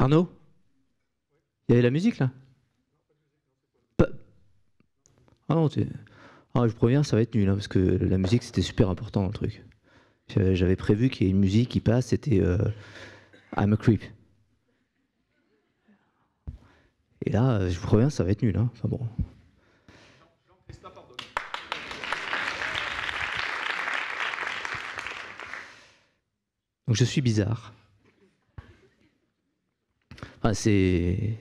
Arnaud Il y avait la musique là Ah non, ah, je préviens, ça va être nul, hein, parce que la musique c'était super important dans le truc. J'avais prévu qu'il y ait une musique qui passe, c'était euh, I'm a creep. Et là, euh, je vous préviens, ça va être nul. Hein. Enfin bon. Donc je suis bizarre c'est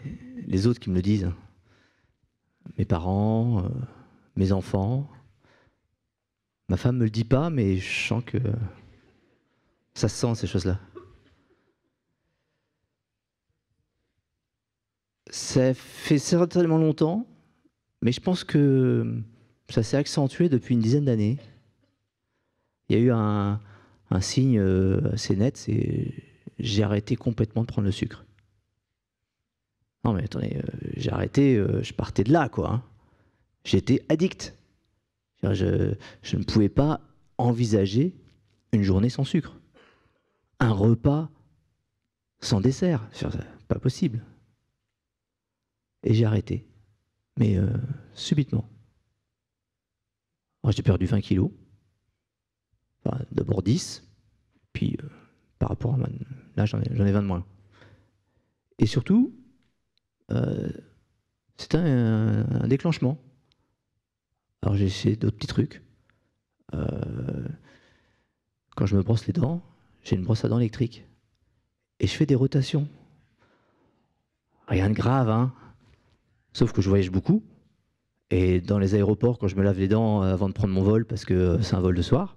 les autres qui me le disent. Mes parents, euh, mes enfants. Ma femme me le dit pas, mais je sens que ça se sent ces choses-là. Ça fait certainement longtemps, mais je pense que ça s'est accentué depuis une dizaine d'années. Il y a eu un, un signe euh, assez net, c'est j'ai arrêté complètement de prendre le sucre mais attendez, euh, j'ai arrêté, euh, je partais de là, quoi. Hein. J'étais addict. Je, ne pouvais pas envisager une journée sans sucre. Un repas sans dessert. Pas possible. Et j'ai arrêté. Mais euh, subitement. J'ai perdu 20 kilos. Enfin, D'abord 10. Puis par rapport à moi. là, j'en ai, ai 20 de moins. Et surtout, euh, c'est un, déclenchement. Alors j'ai essayé d'autres petits trucs. Euh, quand je me brosse les dents, j'ai une brosse à dents électrique. Et je fais des rotations. Rien de grave, hein. Sauf que je voyage beaucoup. Et dans les aéroports, quand je me lave les dents euh, avant de prendre mon vol, parce que c'est un vol de soir,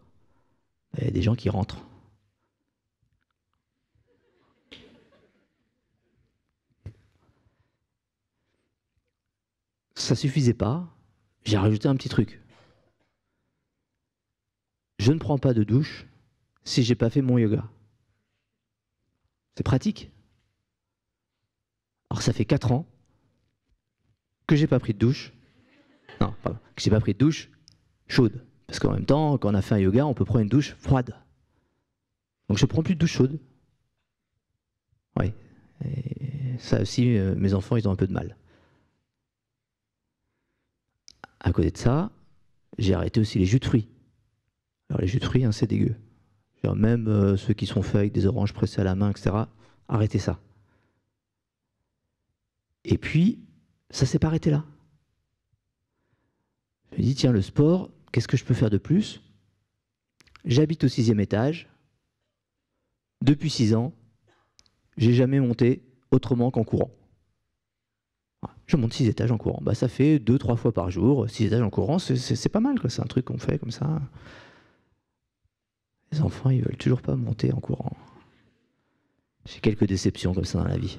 il y a des gens qui rentrent. ça suffisait pas, j'ai rajouté un petit truc. Je ne prends pas de douche si j'ai pas fait mon yoga. C'est pratique. Alors ça fait 4 ans que j'ai pas pris de douche. Non, pardon, que j'ai pas pris de douche chaude. Parce qu'en même temps, quand on a fait un yoga, on peut prendre une douche froide. Donc je ne prends plus de douche chaude. Oui. ça aussi, euh, mes enfants, ils ont un peu de mal. À côté de ça, j'ai arrêté aussi les jus de fruits. Alors les jus de fruits, hein, c'est dégueu. même euh, ceux qui sont faits avec des oranges pressées à la main, etc. Arrêtez ça. Et puis, ça s'est pas arrêté là. Je me dis, tiens, le sport, qu'est-ce que je peux faire de plus J'habite au sixième étage. Depuis six ans, j'ai jamais monté autrement qu'en courant je monte 6 étages en courant. Bah, ça fait deux, trois fois par jour, Six étages en courant, c'est pas mal, C'est un truc qu'on fait comme ça. Les enfants, ils veulent toujours pas monter en courant. J'ai quelques déceptions comme ça dans la vie.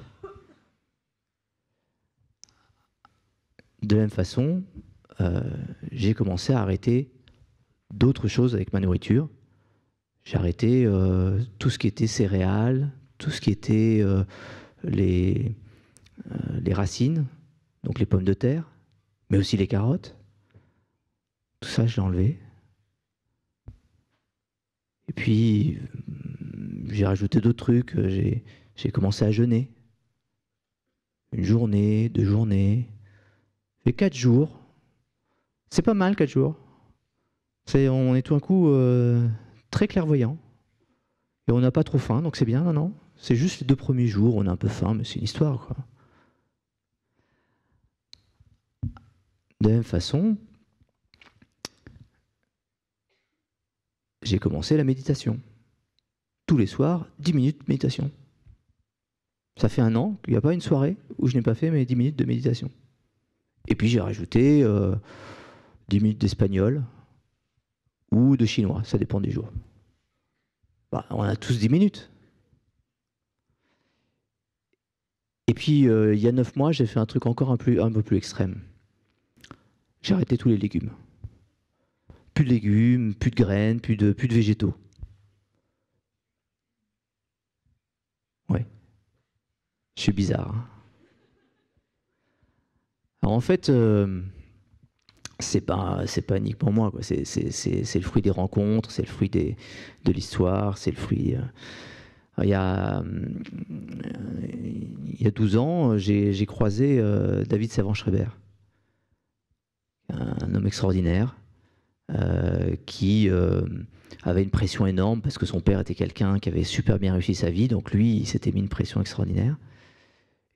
De la même façon, euh, j'ai commencé à arrêter d'autres choses avec ma nourriture. J'ai arrêté euh, tout ce qui était céréales, tout ce qui était euh, les racines, donc les pommes de terre, mais aussi les carottes. Tout ça, je enlevé. Et puis, euh, j'ai rajouté d'autres trucs. Euh, j'ai commencé à jeûner. Une journée, deux journées. Fait quatre jours. C'est pas mal, quatre jours. on est tout un coup euh, très clairvoyant. Et on n'a pas trop faim, donc c'est bien, non, C'est juste les deux premiers jours, on a un peu faim, mais c'est une histoire, quoi. De la même façon, j'ai commencé la méditation. Tous les soirs, 10 minutes de méditation. Ça fait un an qu'il n'y a pas une soirée où je n'ai pas fait mes 10 minutes de méditation. Et puis j'ai rajouté euh, 10 minutes d'espagnol ou de chinois, ça dépend des jours. Bah, on a tous 10 minutes. Et puis, euh, il y a 9 mois, j'ai fait un truc encore un peu plus extrême j'ai arrêté tous les légumes. Plus de légumes, plus de graines, plus de, plus de végétaux. Ouais. Je suis bizarre. Hein. Alors en fait, euh, c'est pas, c'est pas uniquement moi. C'est, le fruit des rencontres, c'est le fruit des, de l'histoire, c'est le fruit. Euh, il y, a, euh, il 12 ans, j'ai, croisé David Savant-Schreiber un homme extraordinaire euh, qui euh, avait une pression énorme parce que son père était quelqu'un qui avait super bien réussi sa vie, donc lui, il s'était mis une pression extraordinaire.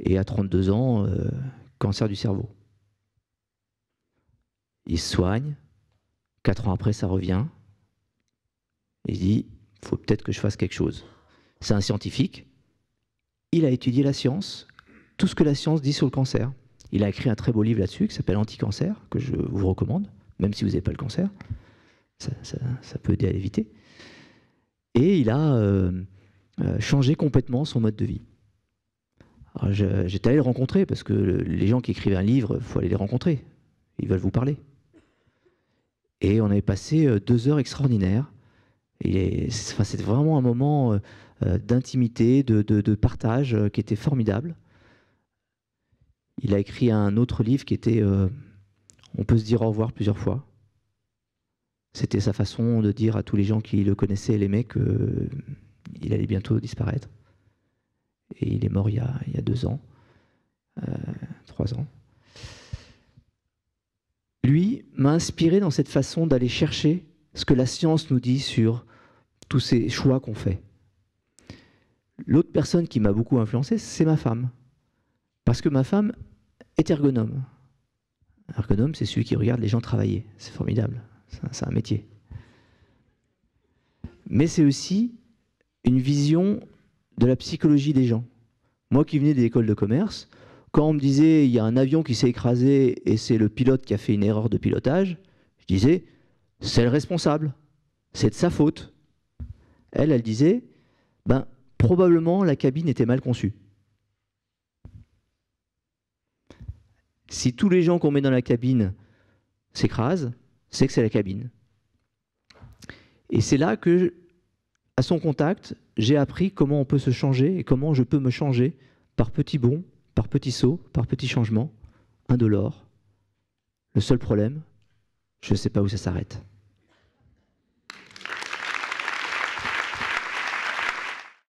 Et à 32 ans, euh, cancer du cerveau. Il se soigne, Quatre ans après, ça revient. il dit, faut peut-être que je fasse quelque chose. C'est un scientifique, il a étudié la science, tout ce que la science dit sur le cancer. Il a écrit un très beau livre là-dessus qui s'appelle Anti-cancer, que je vous recommande, même si vous n'avez pas le cancer. Ça, peut aider à l'éviter. Et il a euh, euh, changé complètement son mode de vie. J'étais allé le rencontrer parce que les gens qui écrivent un livre, il faut aller les rencontrer. Ils veulent vous parler. Et on avait passé euh, deux heures extraordinaires. C'était vraiment un moment d'intimité, de, partage qui était formidable il a écrit un autre livre qui était euh, On peut se dire au revoir plusieurs fois. C'était sa façon de dire à tous les gens qui le connaissaient et l'aimaient qu'il euh, allait bientôt disparaître. Et il est mort il y a, deux ans, euh, trois ans. Lui m'a inspiré dans cette façon d'aller chercher ce que la science nous dit sur tous ces choix qu'on fait. L'autre personne qui m'a beaucoup influencé, c'est ma femme. Parce que ma femme est ergonome. ergonome, c'est celui qui regarde les gens travailler. C'est formidable. C'est un métier. Mais c'est aussi une vision de la psychologie des gens. Moi qui venais des écoles de commerce, quand on me disait il y a un avion qui s'est écrasé et c'est le pilote qui a fait une erreur de pilotage, je disais c'est le responsable, c'est de sa faute. Elle, elle disait ben probablement la cabine était mal conçue. Si tous les gens qu'on met dans la cabine s'écrasent, c'est que c'est la cabine. Et c'est là que, à son contact, j'ai appris comment on peut se changer et comment je peux me changer par petits bonds, par petits sauts, par petits changements, indolores. Le seul problème, je ne sais pas où ça s'arrête.